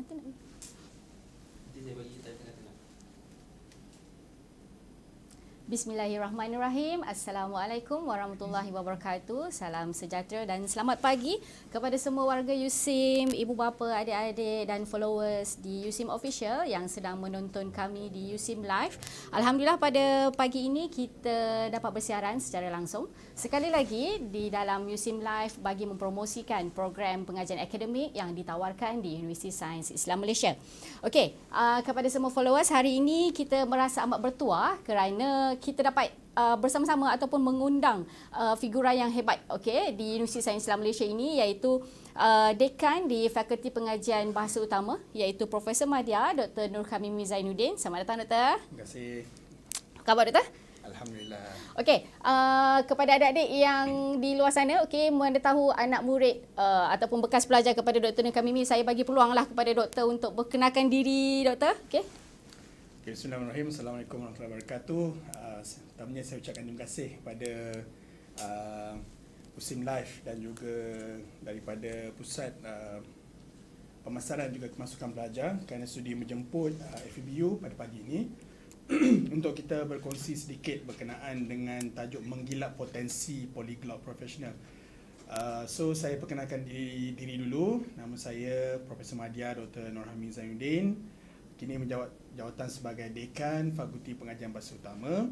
nanti nak. Nanti saya bagi tadi. Bismillahirrahmanirrahim. Assalamualaikum warahmatullahi wabarakatuh. Salam sejahtera dan selamat pagi kepada semua warga USIM, ibu bapa, adik-adik dan followers di USIM Official yang sedang menonton kami di USIM Live. Alhamdulillah pada pagi ini kita dapat bersiaran secara langsung. Sekali lagi di dalam USIM Live bagi mempromosikan program pengajian akademik yang ditawarkan di Universiti Sains Islam Malaysia. Okey, ah, kepada semua followers, hari ini kita merasa amat bertuah kerana kita dapat uh, bersama-sama ataupun mengundang uh, figura yang hebat okey di Universiti Sains Islam Malaysia ini iaitu uh, dekan di Fakulti Pengajian Bahasa Utama iaitu Profesor Madia Dr. Nur Khamim Mizainuddin. Selamat datang Dr. Terima kasih. Khabar Dr. Alhamdulillah. Okey, uh, kepada adik-adik yang di luar sana, okey, tahu anak murid uh, ataupun bekas pelajar kepada Dr. Nur Khamim, saya bagi peluanglah kepada Doktor untuk berkenakan diri, Doktor. Okey. Okay, Bismillahirrahmanirrahim. Assalamualaikum warahmatullahi wabarakatuh. Pertamanya ah, uh, saya ucapkan terima kasih kepada uh, ah, Pusim Life dan juga daripada Pusat uh, Pemasaran juga Kemasukan Pelajar kerana sudi menjemput uh, FBU pada pagi ini untuk kita berkongsi sedikit berkenaan dengan tajuk Menggilap Potensi Polyglot Professional. Uh, so saya perkenalkan diri, diri dulu. Nama saya Profesor Madia Dr. Norhamin Zainuddin. Kini menjawab jawatan sebagai dekan fakulti pengajian bahasa utama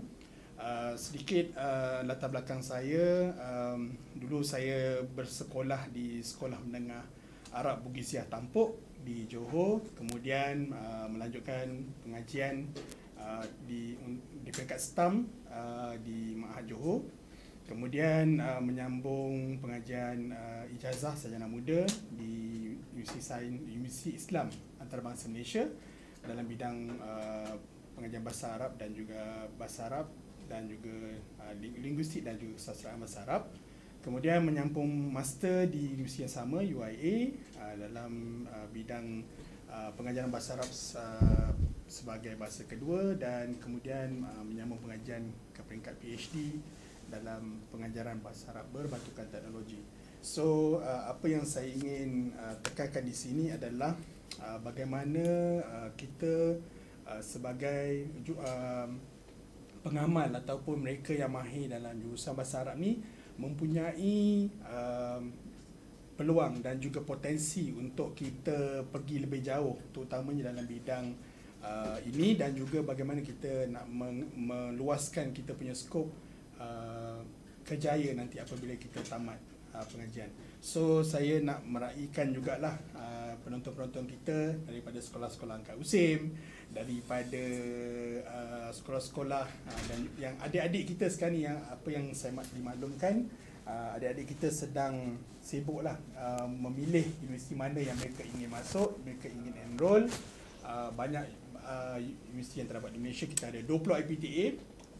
uh, sedikit uh, latar belakang saya um, dulu saya bersekolah di sekolah menengah Arab Bugisiah Tampuk di Johor kemudian uh, melanjutkan pengajian uh, di di peringkat STAM uh, di Mahat Johor kemudian uh, menyambung pengajian uh, ijazah sarjana muda di Universiti Sains Universiti Islam Antarabangsa Malaysia dalam bidang uh, pengajian bahasa Arab dan juga bahasa Arab dan juga uh, linguistik dan juga sastra bahasa Arab. Kemudian menyambung master di universiti yang sama UIA uh, dalam uh, bidang uh, pengajaran bahasa Arab uh, sebagai bahasa kedua dan kemudian uh, menyambung pengajian ke peringkat PhD dalam pengajaran bahasa Arab berbantukan teknologi. So uh, apa yang saya ingin uh, tekankan di sini adalah Ah, bagaimana uh, kita uh, sebagai uh, pengamal ataupun mereka yang mahir dalam jurusan bahasa Arab ni mempunyai uh, peluang dan juga potensi untuk kita pergi lebih jauh terutamanya dalam bidang uh, ini dan juga bagaimana kita nak meluaskan kita punya skop uh, kejayaan nanti apabila kita tamat uh, pengajian. So saya nak meraihkan jugalah uh, penonton-penonton kita daripada sekolah-sekolah angkat USIM, daripada uh, sekolah-sekolah uh, dan yang adik-adik kita sekarang ni yang apa yang saya dimaklumkan uh, adik-adik kita sedang sibuklah uh, memilih universiti mana yang mereka ingin masuk, mereka ingin enrol Uh, banyak uh, universiti yang terdapat di Malaysia kita ada 20 IPTA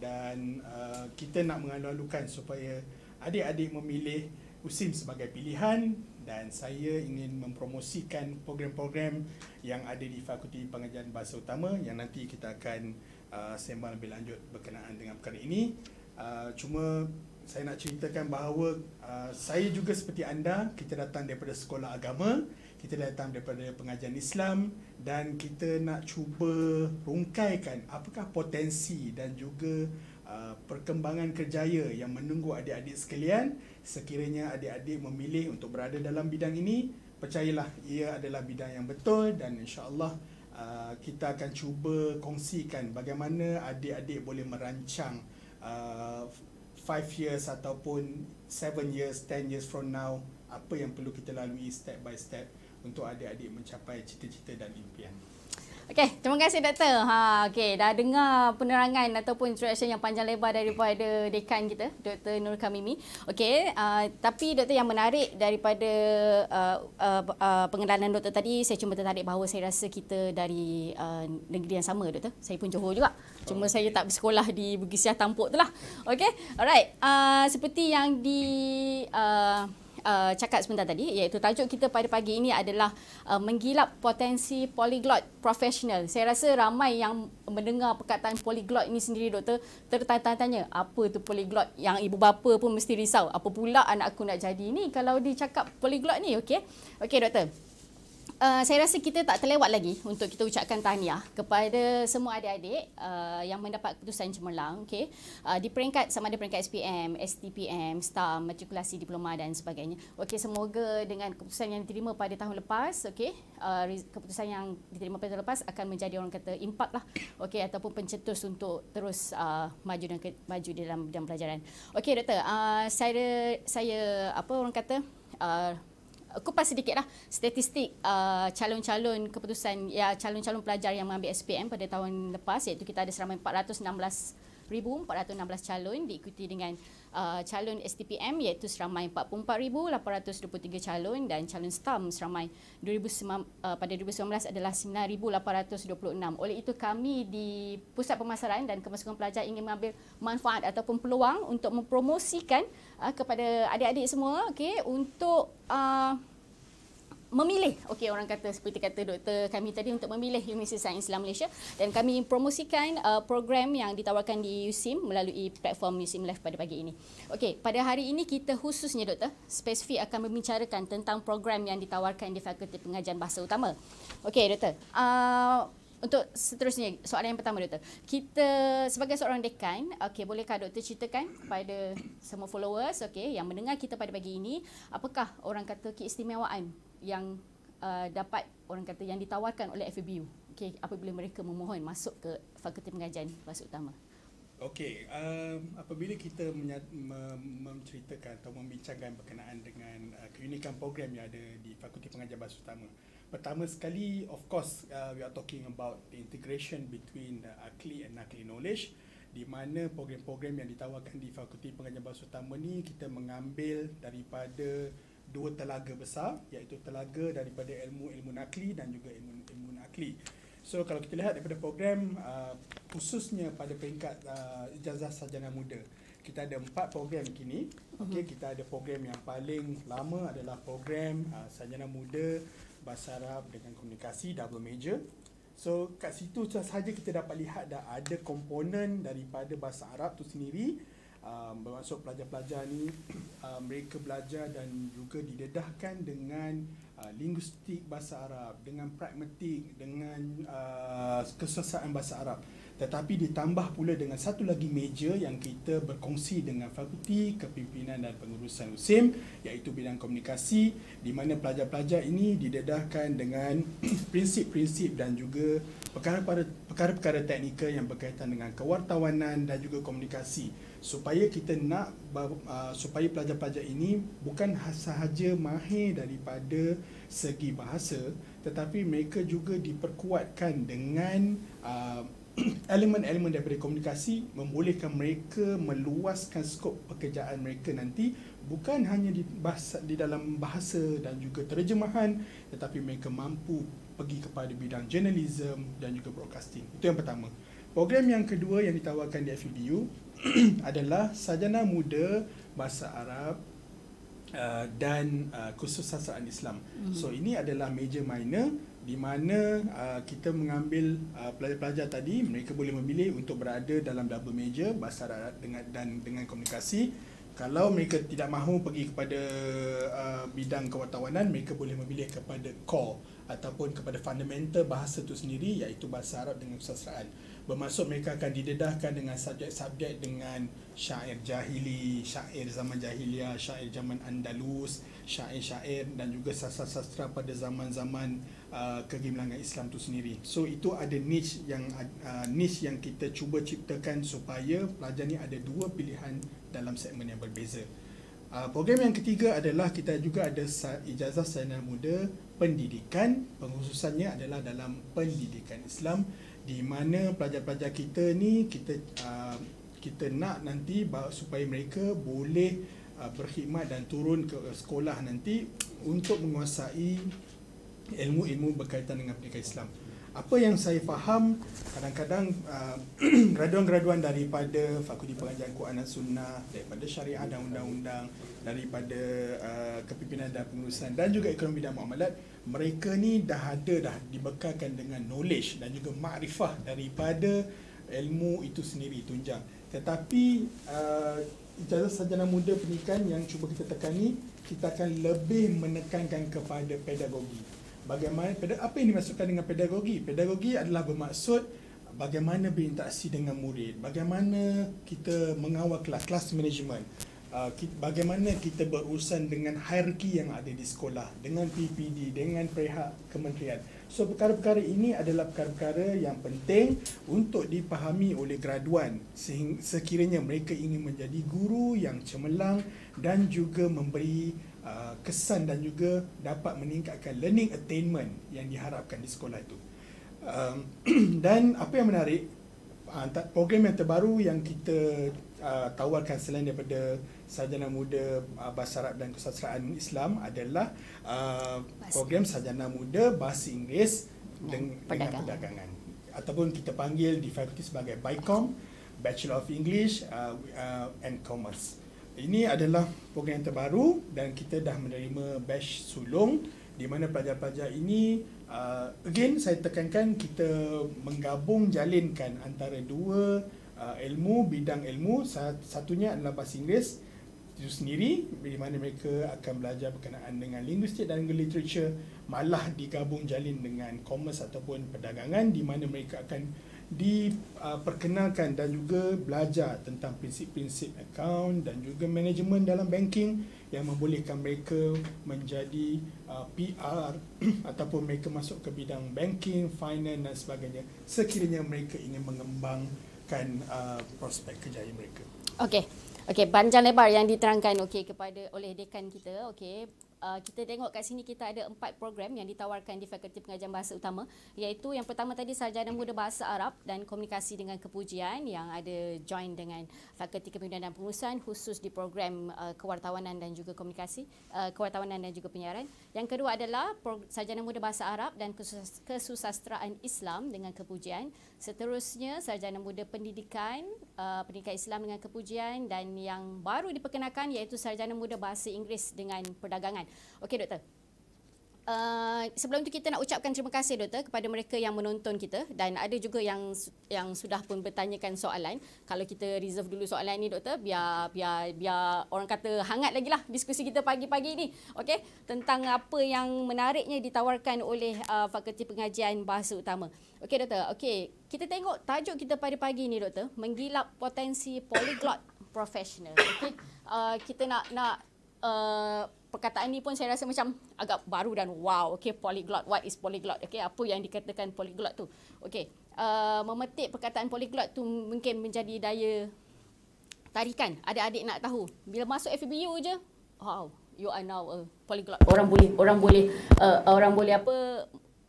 dan uh, kita nak mengalu supaya adik-adik memilih USIM sebagai pilihan dan saya ingin mempromosikan program-program yang ada di Fakulti Pengajian Bahasa Utama yang nanti kita akan uh, sembang lebih lanjut berkenaan dengan perkara ini. Uh, cuma saya nak ceritakan bahawa uh, saya juga seperti anda, kita datang daripada sekolah agama, kita datang daripada pengajian Islam dan kita nak cuba rungkaikan apakah potensi dan juga Uh, perkembangan kerjaya yang menunggu adik-adik sekalian sekiranya adik-adik memilih untuk berada dalam bidang ini percayalah ia adalah bidang yang betul dan insyaallah uh, kita akan cuba kongsikan bagaimana adik-adik boleh merancang 5 uh, years ataupun 7 years 10 years from now apa yang perlu kita lalui step by step untuk adik-adik mencapai cita-cita dan impian. Okey, terima kasih doktor. Ha, okey, dah dengar penerangan ataupun introduction yang panjang lebar daripada dekan kita, Dr. Nur Kamimi. Okey, uh, tapi doktor yang menarik daripada uh, uh, uh, pengenalan doktor tadi, saya cuma tertarik bahawa saya rasa kita dari uh, negeri yang sama doktor. Saya pun Johor juga. Cuma okay. Oh, saya tak bersekolah di Bugis Siah Tampuk tu lah. Okey, alright. Uh, seperti yang di... Uh, uh, cakap sebentar tadi iaitu tajuk kita pada pagi ini adalah uh, menggilap potensi polyglot professional. Saya rasa ramai yang mendengar perkataan polyglot ini sendiri doktor tertanya-tanya apa tu polyglot yang ibu bapa pun mesti risau apa pula anak aku nak jadi ni kalau cakap polyglot ni okey. Okey doktor uh, saya rasa kita tak terlewat lagi untuk kita ucapkan tahniah kepada semua adik-adik uh, yang mendapat keputusan cemerlang okay? uh, eh, di peringkat sama ada peringkat SPM, STPM, STAR, matrikulasi diploma dan sebagainya. Okey, semoga dengan keputusan yang diterima pada tahun lepas, okey, uh, keputusan yang diterima pada tahun lepas akan menjadi orang kata impact lah. Okey, ataupun pencetus untuk terus uh, maju dan ke, maju dalam bidang pelajaran. Okey, doktor, uh, saya saya apa orang kata uh, kupas sedikit lah statistik uh, calon-calon keputusan ya calon-calon pelajar yang mengambil SPM pada tahun lepas iaitu kita ada seramai 416 1416 calon diikuti dengan uh, calon STPM iaitu seramai 44,823 calon dan calon STAM seramai 2019, uh, pada 2019 adalah 9,826. Oleh itu kami di Pusat Pemasaran dan Kemasukan Pelajar ingin mengambil manfaat ataupun peluang untuk mempromosikan uh, kepada adik-adik semua okay, untuk uh, memilih okey orang kata seperti kata doktor kami tadi untuk memilih Universiti Sains Islam Malaysia dan kami promosikan uh, program yang ditawarkan di USIM melalui platform USIM Live pada pagi ini. Okey, pada hari ini kita khususnya doktor spesifik akan membincangkan tentang program yang ditawarkan di Fakulti Pengajian Bahasa Utama. Okey, doktor. Uh, untuk seterusnya soalan yang pertama doktor. Kita sebagai seorang dekan, okey bolehkah doktor ceritakan kepada semua followers okey yang mendengar kita pada pagi ini, apakah orang kata keistimewaan yang uh, dapat orang kata yang ditawarkan oleh FABU okay, apabila mereka memohon masuk ke fakulti pengajian Bahasa utama. Okey, um, apabila kita menceritakan atau membincangkan berkenaan dengan uh, keunikan program yang ada di Fakulti Pengajian Bahasa Utama. Pertama sekali, of course, uh, we are talking about the integration between the uh, akli and nakli knowledge di mana program-program yang ditawarkan di Fakulti Pengajian Bahasa Utama ni kita mengambil daripada dua telaga besar iaitu telaga daripada ilmu-ilmu nakli dan juga ilmu ilmu nakli. So kalau kita lihat daripada program uh, khususnya pada peringkat uh, ijazah sarjana muda, kita ada empat program kini. Mhm. Okey, uh-huh. kita ada program yang paling lama adalah program uh, sarjana muda bahasa Arab dengan komunikasi double major. So kat situ sahaja kita dapat lihat dah ada komponen daripada bahasa Arab tu sendiri um, bermaksud pelajar-pelajar ni uh, mereka belajar dan juga didedahkan dengan uh, linguistik bahasa Arab, dengan pragmatik, dengan uh, kesesaan bahasa Arab. Tetapi ditambah pula dengan satu lagi major yang kita berkongsi dengan fakulti, kepimpinan dan pengurusan USIM iaitu bidang komunikasi di mana pelajar-pelajar ini didedahkan dengan prinsip-prinsip dan juga perkara-perkara teknikal yang berkaitan dengan kewartawanan dan juga komunikasi supaya kita nak uh, supaya pelajar-pelajar ini bukan ha- sahaja mahir daripada segi bahasa tetapi mereka juga diperkuatkan dengan uh, elemen-elemen daripada komunikasi membolehkan mereka meluaskan skop pekerjaan mereka nanti bukan hanya di bahasa, di dalam bahasa dan juga terjemahan tetapi mereka mampu pergi kepada bidang journalism dan juga broadcasting itu yang pertama Program yang kedua yang ditawarkan di FUBU e adalah Sajana Muda Bahasa Arab uh, dan uh, Kursus Sasaran Islam. Mm-hmm. So ini adalah major minor di mana uh, kita mengambil uh, pelajar-pelajar tadi, mereka boleh memilih untuk berada dalam double major Bahasa Arab dengan, dan dengan komunikasi. Kalau mereka tidak mahu pergi kepada uh, bidang kewartawanan, mereka boleh memilih kepada core ataupun kepada fundamental bahasa itu sendiri iaitu Bahasa Arab dengan Kursus Sasaran bermaksud mereka akan didedahkan dengan subjek-subjek dengan syair jahili, syair zaman jahiliah, syair zaman Andalus, syair-syair dan juga sastra-sastra pada zaman-zaman uh, kegemilangan Islam itu sendiri. So itu ada niche yang uh, niche yang kita cuba ciptakan supaya pelajar ni ada dua pilihan dalam segmen yang berbeza. Uh, program yang ketiga adalah kita juga ada ijazah sarjana muda pendidikan, pengkhususannya adalah dalam pendidikan Islam di mana pelajar-pelajar kita ni kita uh, kita nak nanti supaya mereka boleh uh, berkhidmat dan turun ke sekolah nanti untuk menguasai ilmu-ilmu berkaitan dengan pendidikan Islam apa yang saya faham kadang-kadang uh, graduan-graduan uh, daripada fakulti pengajian Quran dan Sunnah daripada syariah dan undang-undang daripada uh, kepimpinan dan pengurusan dan juga ekonomi dan muamalat mereka ni dah ada dah dibekalkan dengan knowledge dan juga makrifah daripada ilmu itu sendiri tunjang tetapi uh, ijazah sarjana muda pendidikan yang cuba kita tekan tekani kita akan lebih menekankan kepada pedagogi bagaimana peda apa yang dimaksudkan dengan pedagogi? Pedagogi adalah bermaksud bagaimana berinteraksi dengan murid, bagaimana kita mengawal kelas, kelas management, ah, bagaimana kita berurusan dengan hierarki yang ada di sekolah, dengan PPD, dengan pihak kementerian. So perkara-perkara ini adalah perkara-perkara yang penting untuk dipahami oleh graduan sekiranya mereka ingin menjadi guru yang cemerlang dan juga memberi Uh, kesan dan juga dapat meningkatkan learning attainment yang diharapkan di sekolah itu. Um, dan apa yang menarik uh, program yang terbaru yang kita uh, tawarkan selain daripada sajana muda uh, bahasa Arab dan kesusteraan Islam adalah uh, program sajana muda bahasa Inggeris deng- dengan perdagangan ataupun kita panggil di fakulti sebagai BICOM Bachelor of English uh, uh, and Commerce. Ini adalah program yang terbaru dan kita dah menerima batch sulung di mana pelajar-pelajar ini uh, again saya tekankan kita menggabung jalinkan antara dua uh, ilmu bidang ilmu satunya adalah bahasa Inggeris itu sendiri di mana mereka akan belajar berkenaan dengan linguistik dan literature malah digabung jalin dengan commerce ataupun perdagangan di mana mereka akan diperkenalkan dan juga belajar tentang prinsip-prinsip akaun dan juga manajemen dalam banking yang membolehkan mereka menjadi uh, PR ataupun mereka masuk ke bidang banking, finance dan sebagainya sekiranya mereka ingin mengembangkan uh, prospek kerjaya mereka. Okey. Okey, panjang lebar yang diterangkan okey kepada oleh dekan kita. Okey. Uh, kita tengok kat sini kita ada empat program yang ditawarkan di Fakulti Pengajian Bahasa Utama iaitu yang pertama tadi Sarjana Muda Bahasa Arab dan Komunikasi dengan Kepujian yang ada join dengan Fakulti Kepimpinan dan Pengurusan khusus di program uh, Kewartawanan dan juga Komunikasi uh, Kewartawanan dan juga Penyiaran. Yang kedua adalah Sarjana Muda Bahasa Arab dan Kesusasteraan Islam dengan Kepujian. Seterusnya Sarjana Muda Pendidikan uh, Pendidikan Islam dengan Kepujian dan yang baru diperkenalkan iaitu Sarjana Muda Bahasa Inggeris dengan Perdagangan Okey doktor. Uh, sebelum itu kita nak ucapkan terima kasih doktor kepada mereka yang menonton kita dan ada juga yang yang sudah pun bertanyakan soalan. Kalau kita reserve dulu soalan ini, doktor biar biar biar orang kata hangat lagi lah diskusi kita pagi-pagi ini. Okey tentang apa yang menariknya ditawarkan oleh uh, Fakulti Pengajian Bahasa Utama. Okey doktor. Okey kita tengok tajuk kita pada pagi ini, doktor menggilap potensi polyglot professional. Okey uh, kita nak nak uh, perkataan ni pun saya rasa macam agak baru dan wow. Okay, polyglot. What is polyglot? Okay, apa yang dikatakan polyglot tu? Okay, uh, memetik perkataan polyglot tu mungkin menjadi daya tarikan. Ada adik nak tahu. Bila masuk FBU je, wow, you are now a polyglot. Orang boleh, orang boleh, uh, orang boleh apa?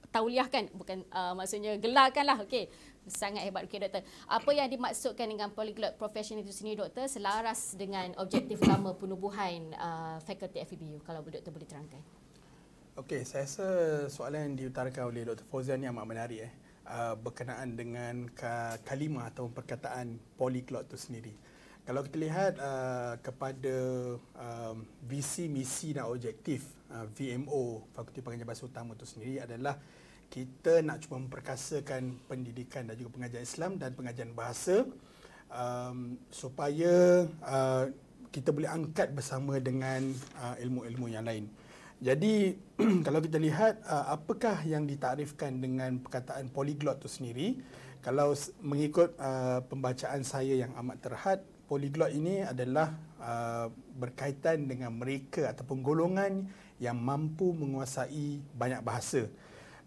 Tauliah kan? Bukan, uh, maksudnya gelarkan lah. Okay, sangat hebat okey doktor. Apa yang dimaksudkan dengan polyglot profession itu sendiri doktor selaras dengan objektif utama penubuhan uh, fakulti FEBU kalau doktor boleh terangkan. Okey, saya rasa soalan yang diutarakan oleh Dr. Fauzan ni amat menarik eh. Uh, berkenaan dengan kalimah atau perkataan polyglot itu sendiri. Kalau kita lihat uh, kepada uh, visi, misi dan objektif uh, VMO, Fakulti Pengajian Bahasa Utama itu sendiri adalah kita nak cuba memperkasakan pendidikan dan juga pengajian Islam dan pengajian bahasa um, supaya uh, kita boleh angkat bersama dengan uh, ilmu-ilmu yang lain. Jadi kalau kita lihat uh, apakah yang ditarifkan dengan perkataan polyglot itu sendiri, kalau mengikut uh, pembacaan saya yang amat terhad, polyglot ini adalah uh, berkaitan dengan mereka ataupun golongan yang mampu menguasai banyak bahasa.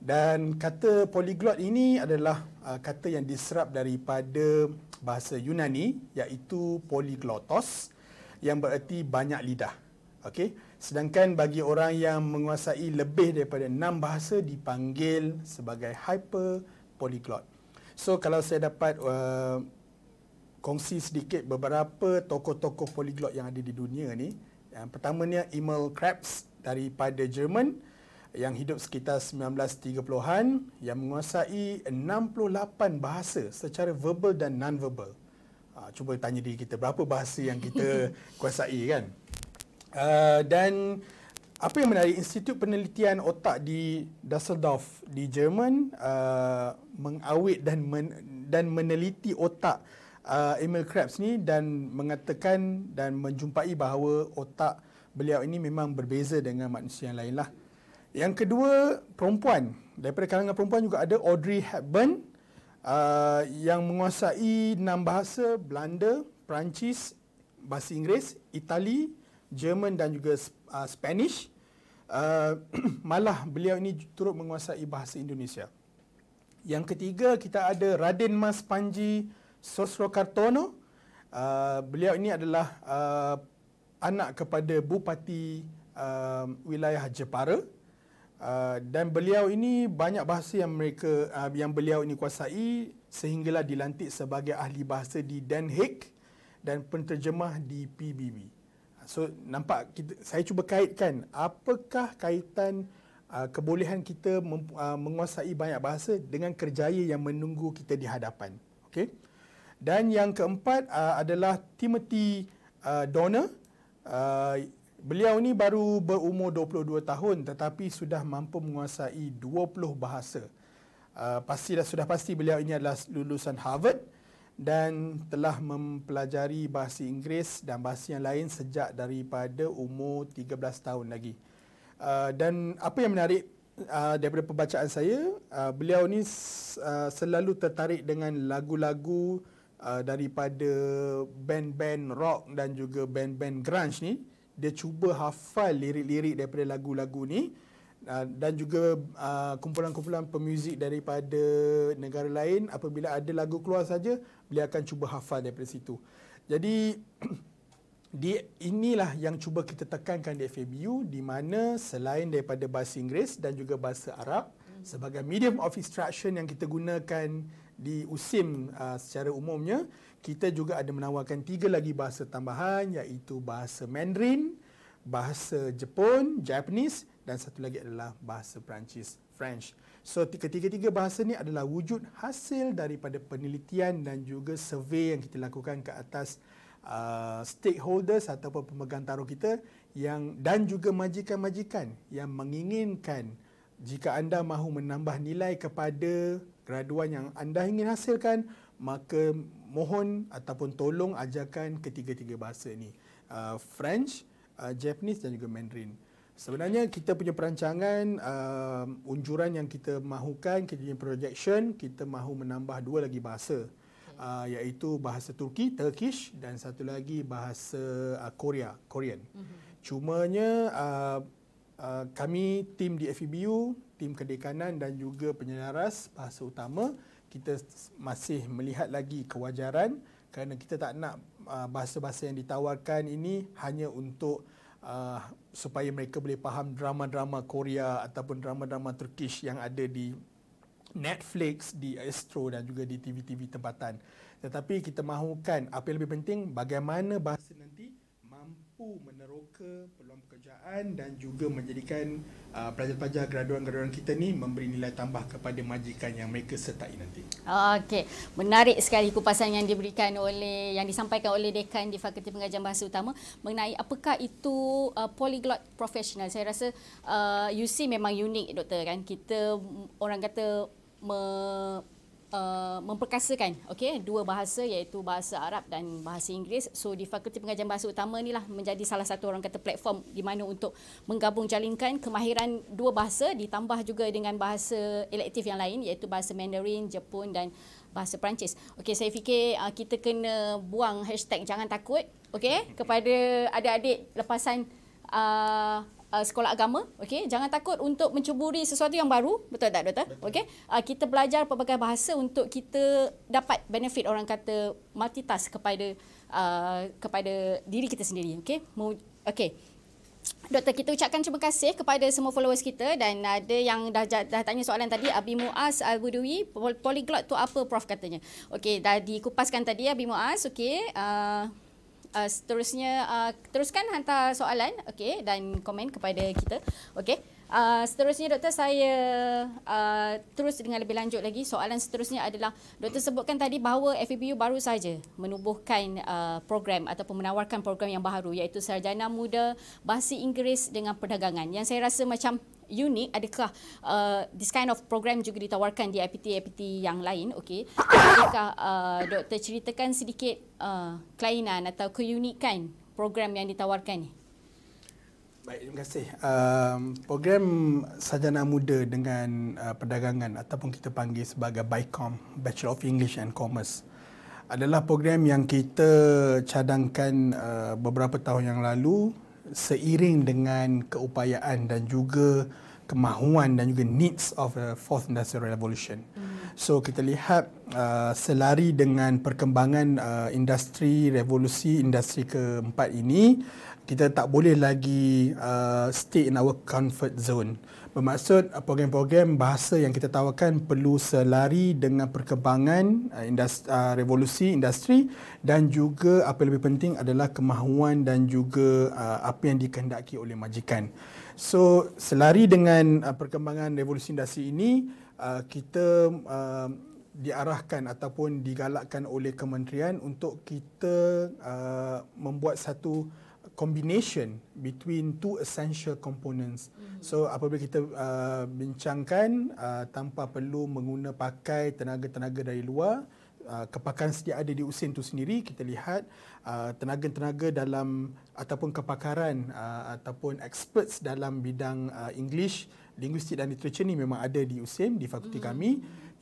Dan kata polyglot ini adalah uh, kata yang diserap daripada bahasa Yunani iaitu polyglotos yang bererti banyak lidah. Okey. Sedangkan bagi orang yang menguasai lebih daripada enam bahasa dipanggil sebagai hyper polyglot. So kalau saya dapat uh, kongsi sedikit beberapa tokoh-tokoh polyglot yang ada di dunia ni, yang pertamanya Emil Krebs daripada Jerman, yang hidup sekitar 1930-an yang menguasai 68 bahasa secara verbal dan non-verbal. Uh, cuba tanya diri kita berapa bahasa yang kita kuasai kan? Uh, dan apa yang menarik, Institut Penelitian Otak di Düsseldorf di Jerman uh, mengawit dan men- dan meneliti otak uh, Emil Krebs ni dan mengatakan dan menjumpai bahawa otak beliau ini memang berbeza dengan manusia yang lainlah. lah. Yang kedua, perempuan. Daripada kalangan perempuan juga ada Audrey Hepburn uh, yang menguasai enam bahasa Belanda, Perancis, Bahasa Inggeris, Itali, Jerman dan juga uh, Spanish. Uh, malah beliau ini turut menguasai bahasa Indonesia. Yang ketiga, kita ada Raden Mas Panji Sosro Kartono. Uh, beliau ini adalah uh, anak kepada Bupati uh, Wilayah Jepara. Uh, dan beliau ini banyak bahasa yang mereka uh, yang beliau ini kuasai sehinggalah dilantik sebagai ahli bahasa di Den Haag dan penterjemah di PBB. So nampak kita, saya cuba kaitkan apakah kaitan uh, kebolehan kita mem, uh, menguasai banyak bahasa dengan kerjaya yang menunggu kita di hadapan. Okey. Dan yang keempat uh, adalah Timothy uh, Donner uh, Beliau ni baru berumur 22 tahun tetapi sudah mampu menguasai 20 bahasa. Uh, pasti dah sudah pasti beliau ini adalah lulusan Harvard dan telah mempelajari bahasa Inggeris dan bahasa yang lain sejak daripada umur 13 tahun lagi. Uh, dan apa yang menarik uh, daripada pembacaan saya, uh, beliau ni uh, selalu tertarik dengan lagu-lagu uh, daripada band-band rock dan juga band-band grunge ni. Uh, dia cuba hafal lirik-lirik daripada lagu-lagu ni ah, dan juga ah, kumpulan-kumpulan pemuzik daripada negara lain apabila ada lagu keluar saja beliau akan cuba hafal daripada situ. Jadi di inilah yang cuba kita tekankan di FABU di mana selain daripada bahasa Inggeris dan juga bahasa Arab hmm. sebagai medium of instruction yang kita gunakan di USIM uh, secara umumnya, kita juga ada menawarkan tiga lagi bahasa tambahan iaitu bahasa Mandarin, bahasa Jepun, Japanese dan satu lagi adalah bahasa Perancis, French. So ketiga-tiga bahasa ni adalah wujud hasil daripada penelitian dan juga survey yang kita lakukan ke atas uh, stakeholders ataupun pemegang taruh kita yang dan juga majikan-majikan yang menginginkan jika anda mahu menambah nilai kepada graduan yang anda ingin hasilkan, maka mohon ataupun tolong ajarkan ketiga-tiga bahasa ini. Uh, French, uh, Japanese dan juga Mandarin. Sebenarnya kita punya perancangan, uh, unjuran yang kita mahukan, kita punya projection, kita mahu menambah dua lagi bahasa. Uh, iaitu bahasa Turki, Turkish dan satu lagi bahasa uh, Korea, Korean. Mm-hmm. Cumanya... Uh, Ah, kami tim di FEBU, tim kedekanan dan juga penyelaras bahasa utama, kita masih melihat lagi kewajaran kerana kita tak nak ah, bahasa-bahasa yang ditawarkan ini hanya untuk uh, supaya mereka boleh faham drama-drama Korea ataupun drama-drama Turkish yang ada di Netflix, di Astro dan juga di TV-TV tempatan. Tetapi kita mahukan apa yang lebih penting bagaimana bahasa mampu meneroka peluang pekerjaan dan juga menjadikan uh, pelajar-pelajar graduan-graduan kita ni memberi nilai tambah kepada majikan yang mereka sertai nanti. Okey, menarik sekali kupasan yang diberikan oleh yang disampaikan oleh dekan di Fakulti Pengajian Bahasa Utama mengenai apakah itu uh, polyglot professional. Saya rasa uh, UC memang unik doktor kan. Kita orang kata me- Uh, memperkasakan okey dua bahasa iaitu bahasa Arab dan bahasa Inggeris so di fakulti pengajian bahasa utama ni lah menjadi salah satu orang kata platform di mana untuk menggabung jalinkan kemahiran dua bahasa ditambah juga dengan bahasa elektif yang lain iaitu bahasa Mandarin Jepun dan bahasa Perancis. Okey, saya fikir uh, kita kena buang hashtag jangan takut, okey, kepada adik-adik lepasan uh, uh, sekolah agama okey jangan takut untuk mencuburi sesuatu yang baru betul tak doktor okey uh, kita belajar pelbagai bahasa untuk kita dapat benefit orang kata multitask kepada uh, kepada diri kita sendiri okey Mo- okey Doktor, kita ucapkan terima kasih kepada semua followers kita dan ada yang dah, dah tanya soalan tadi, Abi Muaz Al-Budui, polyglot tu apa Prof katanya? Okey, dah dikupaskan tadi Abi Muaz, okey. Uh uh, seterusnya uh, teruskan hantar soalan okey dan komen kepada kita okey Uh, seterusnya doktor saya uh, terus dengan lebih lanjut lagi soalan seterusnya adalah doktor sebutkan tadi bahawa FEBU baru saja menubuhkan uh, program ataupun menawarkan program yang baru iaitu sarjana muda bahasa Inggeris dengan perdagangan yang saya rasa macam unik adakah uh, this kind of program juga ditawarkan di IPT IPT yang lain okay? adakah uh, doktor ceritakan sedikit uh, kelainan atau keunikan program yang ditawarkan ni Baik, terima kasih. Um, program Sajana Muda dengan uh, perdagangan ataupun kita panggil sebagai BICOM, Bachelor of English and Commerce adalah program yang kita cadangkan uh, beberapa tahun yang lalu seiring dengan keupayaan dan juga kemahuan dan juga needs of the fourth industrial revolution. Mm. So kita lihat uh, selari dengan perkembangan uh, industri revolusi industri keempat ini kita tak boleh lagi uh, stay in our comfort zone. Bermaksud uh, program-program bahasa yang kita tawarkan perlu selari dengan perkembangan uh, industri, uh, revolusi industri dan juga apa yang lebih penting adalah kemahuan dan juga uh, apa yang dikehendaki oleh majikan. So, selari dengan uh, perkembangan revolusi industri ini, uh, kita uh, diarahkan ataupun digalakkan oleh kementerian untuk kita uh, membuat satu combination between two essential components. Mm-hmm. So apabila kita uh, bincangkan uh, tanpa perlu menggunakan pakai tenaga-tenaga dari luar, uh, kepakaran sedia ada di usin itu sendiri, kita lihat uh, tenaga-tenaga dalam ataupun kepakaran uh, ataupun experts dalam bidang uh, English linguistik dan literature ni memang ada di USIM di fakulti hmm kami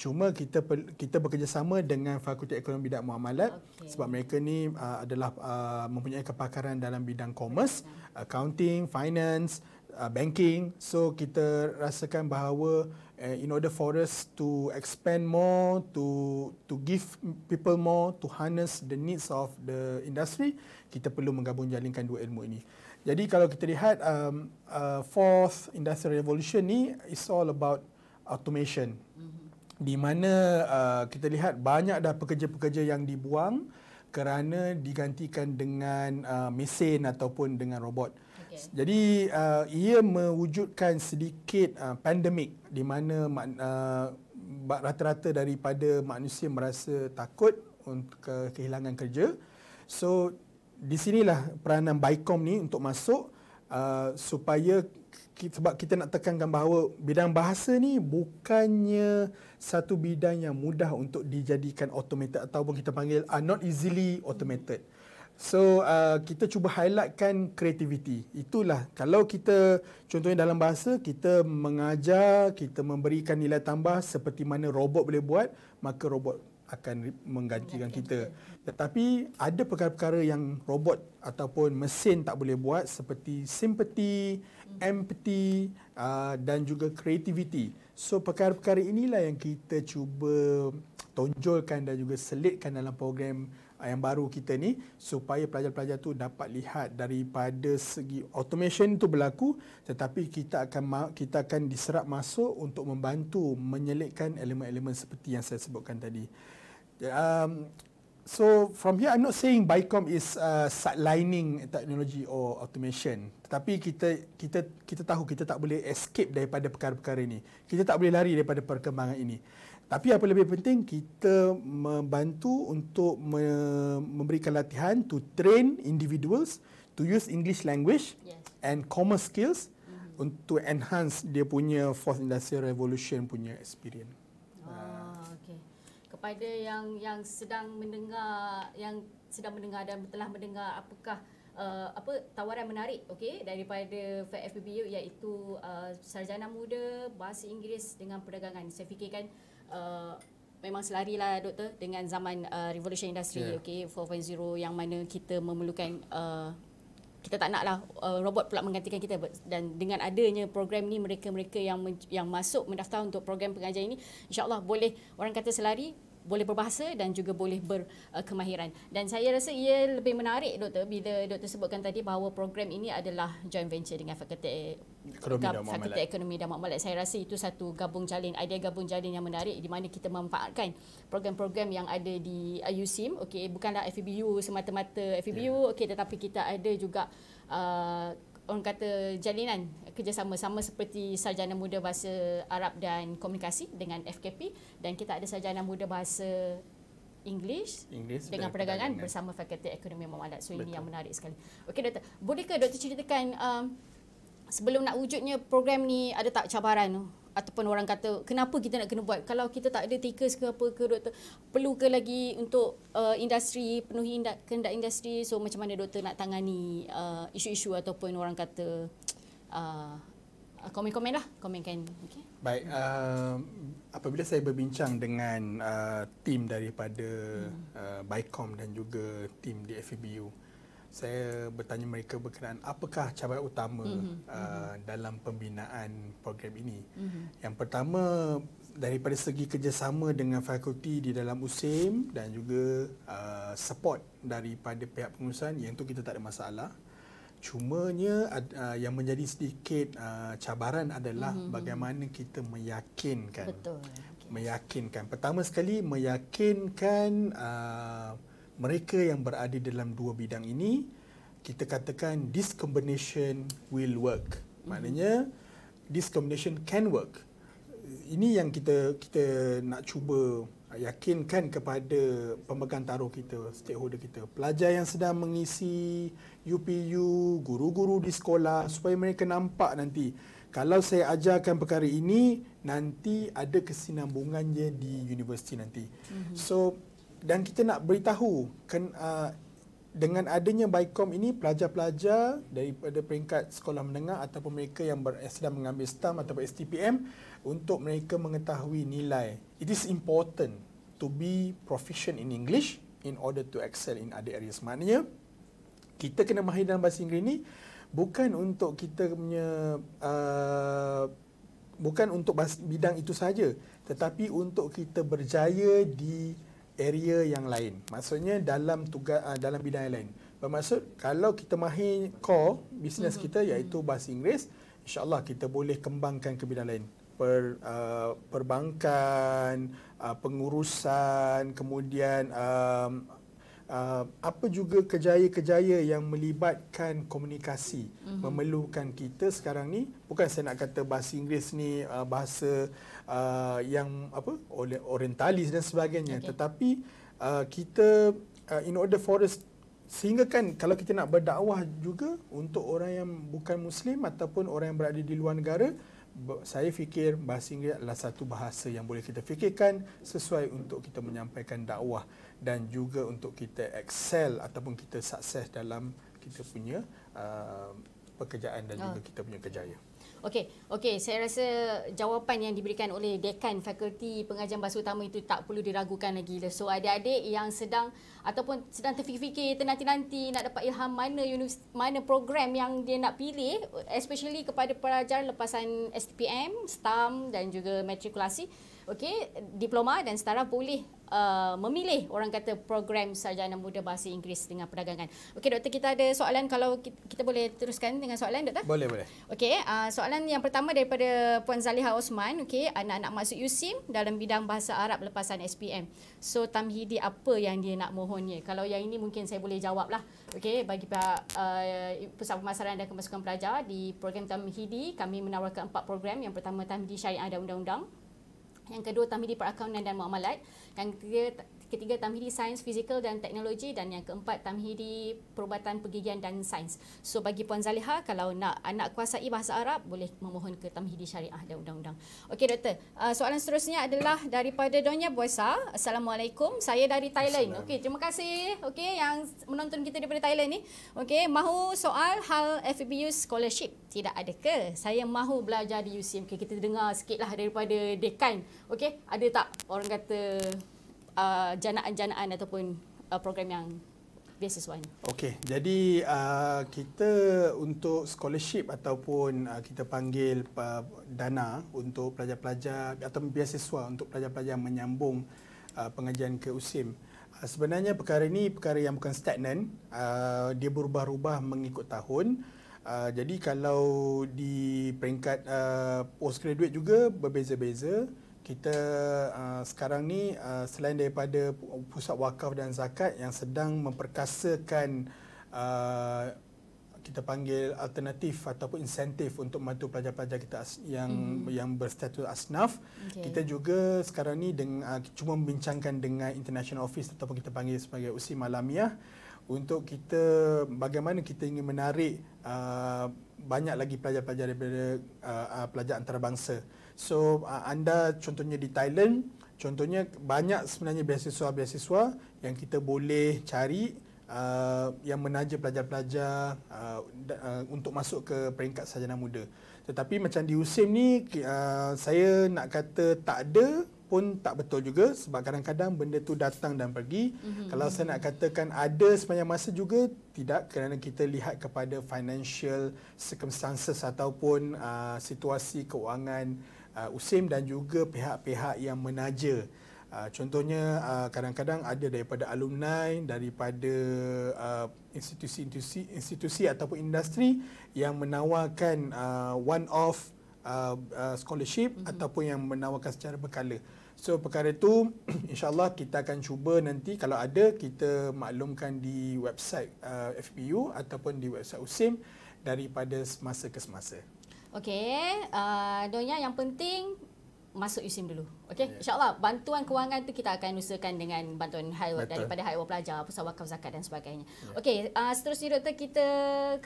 cuma kita kita bekerjasama dengan fakulti ekonomi dan muamalat okay. sebab mereka ni uh, adalah uh, mempunyai kepakaran dalam bidang commerce accounting finance uh, banking so kita rasakan bahawa uh, in order for us to expand more to to give people more to harness the needs of the industry kita perlu menggabung jalinkan dua ilmu ini jadi kalau kita lihat um, uh, fourth industrial revolution ni it's all about automation. Mm-hmm. Di mana uh, kita lihat banyak dah pekerja-pekerja yang dibuang kerana digantikan dengan uh, mesin ataupun dengan robot. Okay. Jadi uh, ia mewujudkan sedikit uh, pandemik di mana uh, rata-rata daripada manusia merasa takut untuk kehilangan kerja. So di sinilah peranan BICOM ni untuk masuk uh, supaya kita, sebab kita nak tekankan bahawa bidang bahasa ni bukannya satu bidang yang mudah untuk dijadikan automated ataupun kita panggil uh, not easily automated. So uh, kita cuba highlightkan creativity. Itulah kalau kita contohnya dalam bahasa kita mengajar, kita memberikan nilai tambah seperti mana robot boleh buat, maka robot akan menggantikan kita. Tetapi ada perkara-perkara yang robot ataupun mesin tak boleh buat seperti sympathy, hmm. empathy uh, dan juga creativity. So perkara-perkara inilah yang kita cuba tonjolkan dan juga selitkan dalam program uh, yang baru kita ni supaya pelajar-pelajar tu dapat lihat daripada segi automation itu berlaku tetapi kita akan kita akan diserap masuk untuk membantu menyelitkan elemen-elemen seperti yang saya sebutkan tadi um, so from here, I'm not saying Bicom is uh, sidelining technology or automation. Tetapi kita kita kita tahu kita tak boleh escape daripada perkara-perkara ini. Kita tak boleh lari daripada perkembangan ini. Tapi apa lebih penting, kita membantu untuk me- memberikan latihan to train individuals to use English language yes. and commerce skills mm-hmm. untuk enhance dia punya fourth industrial revolution punya experience kepada yang yang sedang mendengar yang sedang mendengar dan telah mendengar apakah uh, apa tawaran menarik okey daripada FPBU iaitu uh, sarjana muda bahasa Inggeris dengan perdagangan saya fikirkan uh, memang selari lah doktor dengan zaman uh, revolution industry yeah. okey 4.0 yang mana kita memerlukan uh, kita tak naklah uh, robot pula menggantikan kita dan dengan adanya program ni mereka-mereka yang yang masuk mendaftar untuk program pengajian ini insyaallah boleh orang kata selari boleh berbahasa dan juga boleh berkemahiran. Uh, dan saya rasa ia lebih menarik doktor bila doktor sebutkan tadi bahawa program ini adalah joint venture dengan fakulti eh, Fakulti Ekonomi dan Muamalat. Saya rasa itu satu gabung jalin, idea gabung jalin yang menarik di mana kita memanfaatkan program-program yang ada di USIM. Uh, okey, bukanlah FBU e semata-mata FBU, e yeah. okey tetapi kita ada juga uh, orang kata jalinan kerjasama sama seperti sarjana muda bahasa Arab dan komunikasi dengan FKP dan kita ada sarjana muda bahasa English, English dengan perdagangan bersama Fakulti Ekonomi Muhammad So Betul. ini yang menarik sekali. Okey doktor, bolehkah doktor ceritakan um, sebelum nak wujudnya program ni ada tak cabaran tu? ataupun orang kata kenapa kita nak kena buat kalau kita tak ada takers ke apa ke doktor perlu ke lagi untuk uh, industri penuhi indak, kehendak industri so macam mana doktor nak tangani isu uh, isu-isu ataupun orang kata uh, uh, komen-komen lah komenkan okay. baik uh, apabila saya berbincang dengan uh, tim daripada hmm. uh, Bicom dan juga tim di FBU hmm saya bertanya mereka berkenaan apakah cabaran utama mm-hmm. uh, mhm. dalam pembinaan program ini. Mm-hmm. Yang pertama daripada segi kerjasama dengan fakulti di dalam USIM dan juga uh, support daripada pihak pengurusan yang itu kita tak ada masalah. Cumanya uh, yang menjadi sedikit uh, cabaran adalah mm-hmm. bagaimana kita meyakinkan. Betul. Okay. Meyakinkan. Pertama sekali meyakinkan uh, mereka yang berada dalam dua bidang ini kita katakan this combination will work maknanya this combination can work ini yang kita kita nak cuba yakinkan kepada pemegang taruh kita stakeholder kita pelajar yang sedang mengisi UPU guru-guru di sekolah supaya mereka nampak nanti kalau saya ajarkan perkara ini nanti ada kesinambungannya di universiti nanti mm-hmm. so dan kita nak beritahu ken, uh, dengan adanya Baikom ini pelajar-pelajar daripada peringkat sekolah menengah ataupun mereka yang ber, sedang mengambil STAM atau STPM untuk mereka mengetahui nilai. It is important to be proficient in English in order to excel in other areas. Maknanya kita kena mahir dalam bahasa Inggeris ni bukan untuk kita punya uh, bukan untuk bidang itu saja tetapi untuk kita berjaya di area yang lain. Maksudnya dalam tugas uh, ah, dalam bidang yang lain. Bermaksud kalau kita mahir core bisnes mm-hmm. kita iaitu mm-hmm. bahasa Inggeris, insyaallah kita boleh kembangkan ke bidang lain. Per uh, perbankan, uh, pengurusan, kemudian uh, uh, apa juga kejaya-kejaya yang melibatkan komunikasi mm-hmm. memerlukan kita sekarang ni bukan saya nak kata bahasa Inggeris ni uh, bahasa uh, yang apa orientalis dan sebagainya okay. tetapi uh, kita uh, in order for us sehingga kan kalau kita nak berdakwah juga untuk orang yang bukan muslim ataupun orang yang berada di luar negara saya fikir bahasa Inggeris adalah satu bahasa yang boleh kita fikirkan sesuai untuk kita menyampaikan dakwah dan juga untuk kita excel ataupun kita sukses dalam kita punya uh, pekerjaan dan juga ah. kita punya kejayaan. Okey, okey, saya rasa jawapan yang diberikan oleh dekan fakulti pengajian bahasa utama itu tak perlu diragukan lagi. Lah. So, adik-adik yang sedang ataupun sedang terfikir-fikir ternanti-nanti nak dapat ilham mana universiti, mana program yang dia nak pilih, especially kepada pelajar lepasan STPM, STAM dan juga matrikulasi, okey diploma dan setara boleh uh, memilih orang kata program sarjana muda bahasa Inggeris dengan perdagangan. Okey doktor kita ada soalan kalau kita, kita boleh teruskan dengan soalan doktor? Boleh boleh. Okey uh, soalan yang pertama daripada Puan Zaliha Osman okey anak-anak masuk USIM dalam bidang bahasa Arab lepasan SPM. So tamhidi apa yang dia nak mohon ya? Kalau yang ini mungkin saya boleh jawab lah. Okey bagi pihak uh, Pusat Pemasaran dan Kemasukan Pelajar di program tamhidi kami menawarkan empat program. Yang pertama tamhidi syariah dan undang-undang yang kedua tahmidi perakaunan dan muamalat. Yang ketiga ketiga tamhidi sains fizikal dan teknologi dan yang keempat tamhidi perubatan pergigian dan sains. So bagi Puan Zaliha kalau nak anak kuasai bahasa Arab boleh memohon ke tamhidi syariah dan undang-undang. Okey doktor. Uh, soalan seterusnya adalah daripada Donya Buasa. Assalamualaikum. Saya dari Thailand. Okey, terima kasih. Okey, yang menonton kita daripada Thailand ni. Okey, mahu soal hal FBU scholarship tidak ada ke? Saya mahu belajar di UCM. Okay, kita dengar sikitlah daripada dekan. Okey, ada tak orang kata uh, janaan-janaan ataupun uh, program yang basis ini. Okey, jadi uh, kita untuk scholarship ataupun uh, kita panggil uh, dana untuk pelajar-pelajar atau biasiswa untuk pelajar-pelajar menyambung uh, pengajian ke USIM. Uh, sebenarnya perkara ini perkara yang bukan stagnan, uh, dia berubah-ubah mengikut tahun. Uh, jadi kalau di peringkat uh, postgraduate juga berbeza-beza kita uh, sekarang ni uh, selain daripada pusat wakaf dan zakat yang sedang memperkasakan uh, kita panggil alternatif ataupun insentif untuk membantu pelajar-pelajar kita yang mm. yang berstatus asnaf okay. kita juga sekarang ni dengan uh, cuma membincangkan dengan international office ataupun kita panggil sebagai usi malamiah untuk kita bagaimana kita ingin menarik uh, banyak lagi pelajar-pelajar daripada uh, pelajar antarabangsa So uh, anda contohnya di Thailand, contohnya banyak sebenarnya beasiswa-beasiswa yang kita boleh cari uh, yang menaja pelajar-pelajar uh, uh, untuk masuk ke peringkat sarjana muda. Tetapi macam di USIM ni uh, saya nak kata tak ada pun tak betul juga sebab kadang-kadang benda tu datang dan pergi. Mm-hmm. Kalau saya nak katakan ada sepanjang masa juga tidak kerana kita lihat kepada financial circumstances ataupun uh, situasi keuangan uh, USIM dan juga pihak-pihak yang menaja. Uh, contohnya uh, kadang-kadang ada daripada alumni daripada institusi uh, institusi-institusi institusi ataupun industri yang menawarkan uh, one off uh, uh, scholarship mm-hmm. ataupun yang menawarkan secara berkala. So perkara itu insyaAllah kita akan cuba nanti kalau ada kita maklumkan di website uh, FPU ataupun di website USIM daripada semasa ke semasa. Okay, uh, Donya yang penting masuk USIM dulu. Okay, yeah. insyaAllah bantuan kewangan tu kita akan usahakan dengan bantuan high daripada high pelajar, pusat wakaf zakat dan sebagainya. Yeah. Okay, uh, seterusnya doktor kita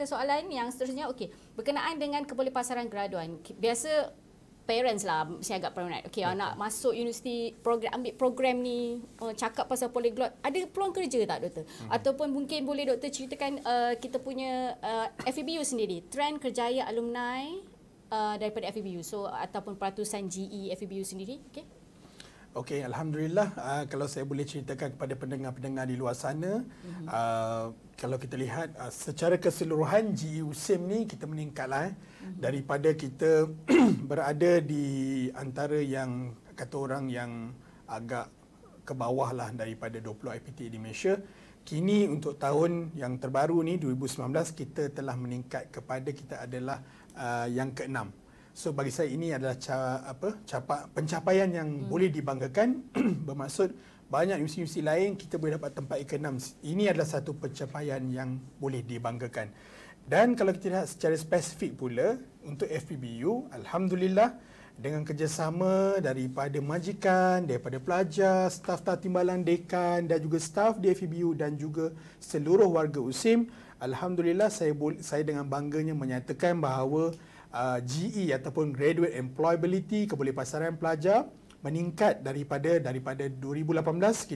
ke soalan yang seterusnya. Okay, berkenaan dengan kebolehpasaran graduan. Biasa parents lah mesti agak peranat. Okay, yeah. anak masuk universiti, program, ambil program ni, uh, cakap pasal polyglot. Ada peluang kerja tak doktor? Mm-hmm. Ataupun mungkin boleh doktor ceritakan uh, kita punya uh, FEBU sendiri. Trend kerjaya alumni Uh, daripada FEBU so ataupun peratusan GE FEBU sendiri okey Okey, Alhamdulillah. Uh, kalau saya boleh ceritakan kepada pendengar-pendengar di luar sana, mm-hmm. uh, kalau kita lihat uh, secara keseluruhan GE SIM ni kita meningkatlah eh, mm-hmm. daripada kita berada di antara yang kata orang yang agak ke bawah lah daripada 20 IPT di Malaysia. Kini untuk tahun yang terbaru ni 2019 kita telah meningkat kepada kita adalah Uh, yang keenam. So bagi saya ini adalah ca, apa capa, pencapaian yang hmm. boleh dibanggakan bermaksud banyak universiti-universiti lain kita boleh dapat tempat yang keenam. Ini adalah satu pencapaian yang boleh dibanggakan. Dan kalau kita lihat secara spesifik pula untuk FPBU, alhamdulillah dengan kerjasama daripada majikan, daripada pelajar, staf tatimbalan dekan dan juga staf di FPBU dan juga seluruh warga USIM, Alhamdulillah saya saya dengan bangganya menyatakan bahawa uh, GE ataupun Graduate Employability pasaran pelajar meningkat daripada daripada 2018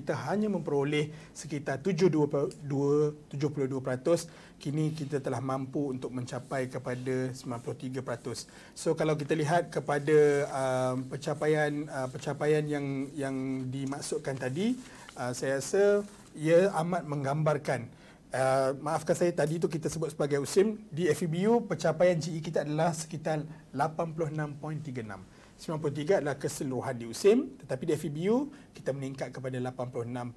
kita hanya memperoleh sekitar 72 72% kini kita telah mampu untuk mencapai kepada 93%. So kalau kita lihat kepada uh, pencapaian uh, pencapaian yang yang dimaksudkan tadi uh, saya rasa ia amat menggambarkan Eh, maafkan saya tadi tu kita sebut sebagai USIM di FEBU pencapaian GE kita adalah sekitar 86.36. 93 adalah keseluruhan di USIM tetapi di FEBU kita meningkat kepada 86.36.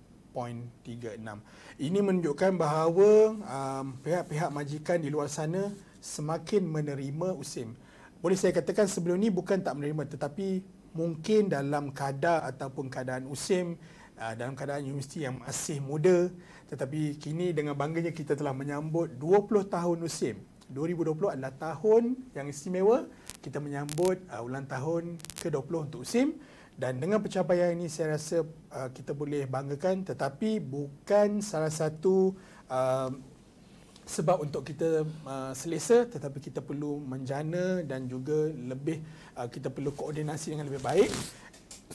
Ini menunjukkan bahawa um, pihak-pihak majikan di luar sana semakin menerima USIM. Boleh saya katakan sebelum ni bukan tak menerima tetapi mungkin dalam kadar ataupun keadaan USIM uh, dalam keadaan universiti yang masih muda tetapi kini dengan bangganya kita telah menyambut 20 tahun USIM. 2020 adalah tahun yang istimewa kita menyambut uh, ulang tahun ke-20 untuk USIM dan dengan pencapaian ini saya rasa uh, kita boleh banggakan tetapi bukan salah satu uh, sebab untuk kita uh, selesa tetapi kita perlu menjana dan juga lebih uh, kita perlu koordinasi dengan lebih baik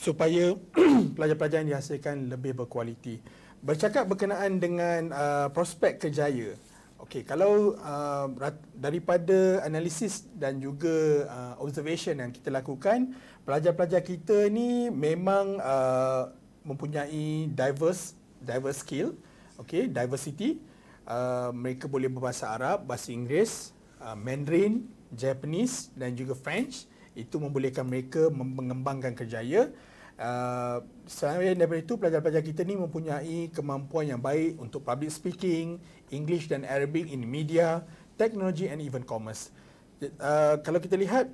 supaya pelajar-pelajar yang dihasilkan lebih berkualiti. Bercakap berkenaan dengan uh, prospek kerjaya, Okey, kalau uh, daripada analisis dan juga uh, observation yang kita lakukan, pelajar-pelajar kita ni memang uh, mempunyai diverse diverse skill, okey, diversity. Uh, mereka boleh berbahasa Arab, bahasa Inggeris, uh, Mandarin, Japanese dan juga French. Itu membolehkan mereka mengembangkan kerjaya. Ah, selain daripada itu pelajar-pelajar kita ni mempunyai kemampuan yang baik untuk public speaking, English dan Arabic in media, technology and even commerce. Uh, kalau kita lihat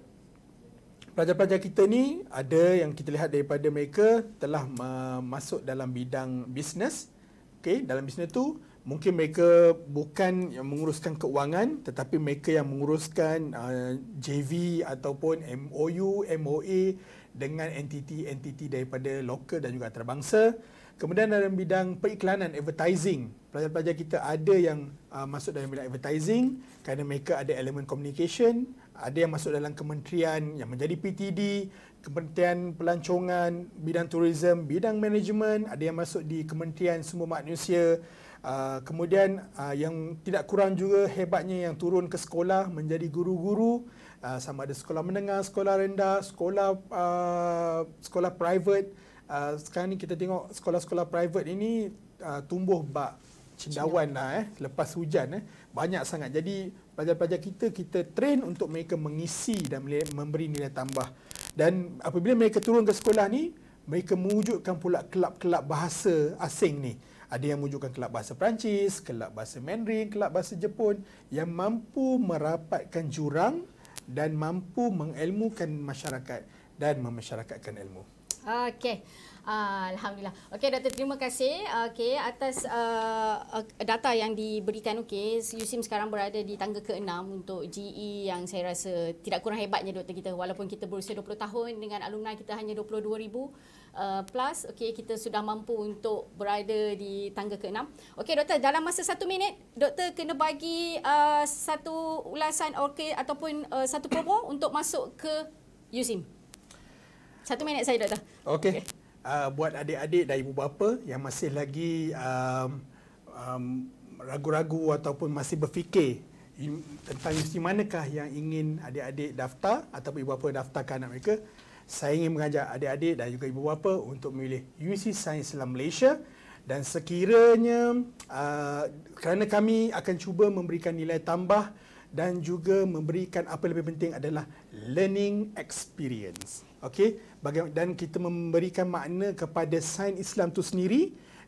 pelajar-pelajar kita ni ada yang kita lihat daripada mereka telah uh, masuk dalam bidang bisnes. Okay, dalam bisnes tu mungkin mereka bukan yang menguruskan keuangan tetapi mereka yang menguruskan uh, ah, JV ataupun MOU, MOA dengan entiti-entiti daripada lokal dan juga antarabangsa. Kemudian dalam bidang periklanan, advertising, pelajar-pelajar kita ada yang uh, masuk dalam bidang advertising kerana mereka ada elemen communication, ada yang masuk dalam kementerian yang menjadi PTD, kementerian pelancongan, bidang tourism, bidang manajemen, ada yang masuk di kementerian sumber manusia, Uh, kemudian uh, yang tidak kurang juga hebatnya yang turun ke sekolah menjadi guru-guru uh, sama ada sekolah menengah, sekolah rendah, sekolah uh, sekolah private. Uh, sekarang ni kita tengok sekolah-sekolah private ini uh, tumbuh bak cendawan lah eh, lepas hujan. Eh. Banyak sangat. Jadi pelajar-pelajar kita, kita train untuk mereka mengisi dan memberi nilai tambah. Dan apabila mereka turun ke sekolah ni, mereka mewujudkan pula kelab-kelab bahasa asing ni. Ada yang mewujudkan kelab bahasa Perancis, kelab bahasa Mandarin, kelab bahasa Jepun yang mampu merapatkan jurang dan mampu mengelmukan masyarakat dan memasyarakatkan ilmu. Okey. Ah, Alhamdulillah. Okey doktor terima kasih. Ah, okay, atas uh, data yang diberikan Okay, USIM sekarang berada di tangga ke-6 untuk GE yang saya rasa tidak kurang hebatnya doktor kita walaupun kita berusia 20 tahun dengan alumni kita hanya 22000 uh, ah, plus Okay, kita sudah mampu untuk berada di tangga ke-6. Okey doktor dalam masa satu minit doktor kena bagi uh, satu ulasan okay, ataupun uh, satu promo untuk masuk ke USIM. Satu minit saya doktor. Okey. Okay uh, buat adik-adik dan ibu bapa yang masih lagi um, um, ragu-ragu ataupun masih berfikir tentang universiti manakah yang ingin adik-adik daftar ataupun ibu bapa daftarkan anak mereka, saya ingin mengajak adik-adik dan juga ibu bapa untuk memilih UC Sains Islam Malaysia dan sekiranya uh, kerana kami akan cuba memberikan nilai tambah dan juga memberikan apa lebih penting adalah learning experience okey bagaimana dan kita memberikan makna kepada sains Islam itu sendiri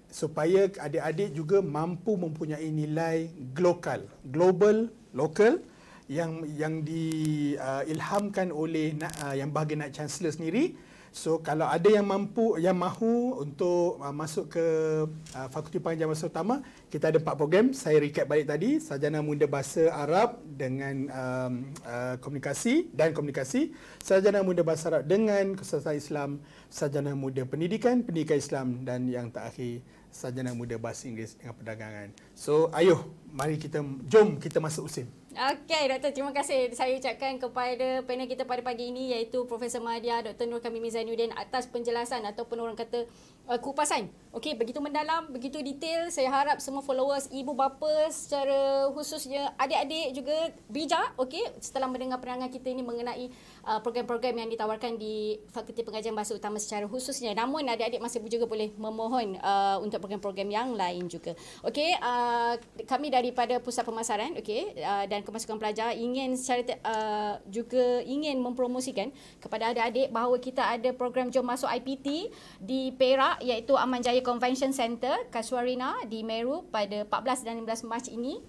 supaya adik-adik juga mampu mempunyai nilai global global local yang yang diilhamkan uh, oleh uh, yang bahagian Chancellor sendiri So kalau ada yang mampu yang mahu untuk uh, masuk ke uh, Fakulti Pengajian Bahasa Utama, kita ada empat program. Saya recap balik tadi, Sajana muda bahasa Arab dengan um, uh, komunikasi dan komunikasi, Sajana muda bahasa Arab dengan kesusahan Islam, Sajana muda pendidikan, pendidikan Islam dan yang terakhir Sajana muda bahasa Inggeris dengan perdagangan. So ayuh mari kita jom kita masuk usim. Okey, Doktor. Terima kasih. Saya ucapkan kepada panel kita pada pagi ini iaitu Profesor Mahathir, Dr. Nur Kamimi Zainuddin atas penjelasan ataupun orang kata uh, kupasan. Okey, begitu mendalam, begitu detail. Saya harap semua followers, ibu bapa secara khususnya adik-adik juga bijak. Okey, setelah mendengar penerangan kita ini mengenai uh, program-program yang ditawarkan di Fakulti Pengajian Bahasa Utama secara khususnya. Namun, adik-adik masih juga boleh memohon uh, untuk program-program yang lain juga. Okey, uh, kami daripada Pusat Pemasaran okay, uh, dan Kemasukan Pelajar ingin secara uh, juga ingin mempromosikan kepada adik-adik bahawa kita ada program Jom Masuk IPT di Perak iaitu Aman Jaya Convention Center Kasuarina di Meru pada 14 dan 15 Mac ini.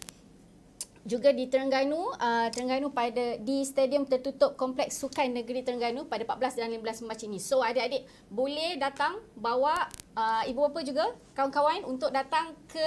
Juga di Terengganu, uh, Terengganu pada di stadium tertutup Kompleks Sukan Negeri Terengganu pada 14 dan 15 Mac ini. So adik-adik boleh datang bawa uh, ibu bapa juga, kawan-kawan untuk datang ke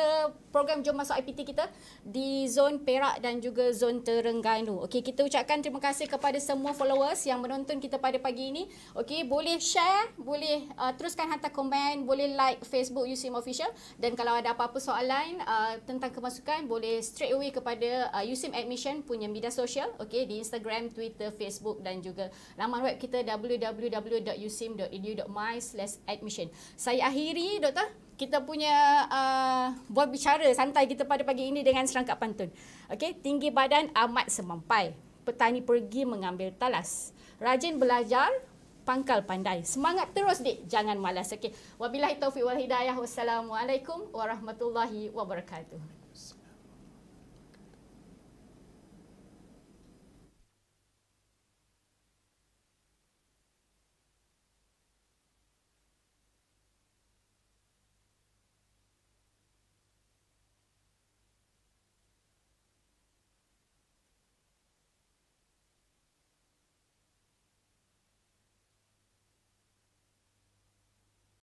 program Jom Masuk IPT kita di Zon Perak dan juga Zon Terengganu. Okey, kita ucapkan terima kasih kepada semua followers yang menonton kita pada pagi ini. Okey, boleh share, boleh uh, teruskan hantar komen, boleh like Facebook USIM Official dan kalau ada apa-apa soalan uh, tentang kemasukan, boleh straight away kepada uh, USIM Admission punya media sosial, okey, di Instagram, Twitter, Facebook dan juga laman web kita www.usim.edu.my/admission. Saya akhir mengakhiri doktor kita punya uh, buat bicara santai kita pada pagi ini dengan serangkap pantun. Okey, tinggi badan amat semampai. Petani pergi mengambil talas. Rajin belajar, pangkal pandai. Semangat terus, Dik. Jangan malas. Okey. Wabillahi taufiq wal hidayah. Wassalamualaikum warahmatullahi wabarakatuh.